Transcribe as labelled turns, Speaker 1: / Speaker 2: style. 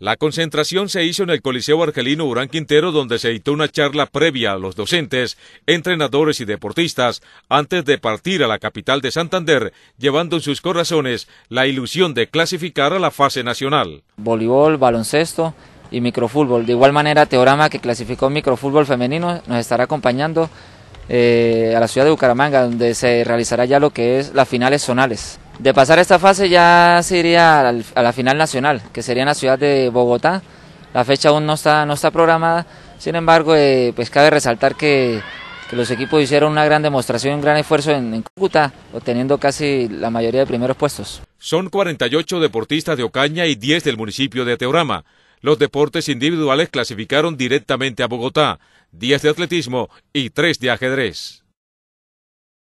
Speaker 1: La concentración se hizo en el Coliseo Argelino Urán Quintero, donde se editó una charla previa a los docentes, entrenadores y deportistas antes de partir a la capital de Santander, llevando en sus corazones la ilusión de clasificar a la fase nacional.
Speaker 2: Voleibol, baloncesto, y microfútbol. De igual manera, Teorama, que clasificó microfútbol femenino, nos estará acompañando eh, a la ciudad de Bucaramanga, donde se realizará ya lo que es las finales zonales. De pasar esta fase ya se iría a la final nacional, que sería en la ciudad de Bogotá. La fecha aún no está, no está programada, sin embargo, eh, pues cabe resaltar que, los equipos hicieron una gran demostración, un gran esfuerzo en, en Cúcuta, obteniendo casi la mayoría de primeros puestos.
Speaker 1: Son 48 deportistas de Ocaña y 10 del municipio de Teorama. Los deportes individuales clasificaron directamente a Bogotá, 10 de atletismo y 3 de ajedrez.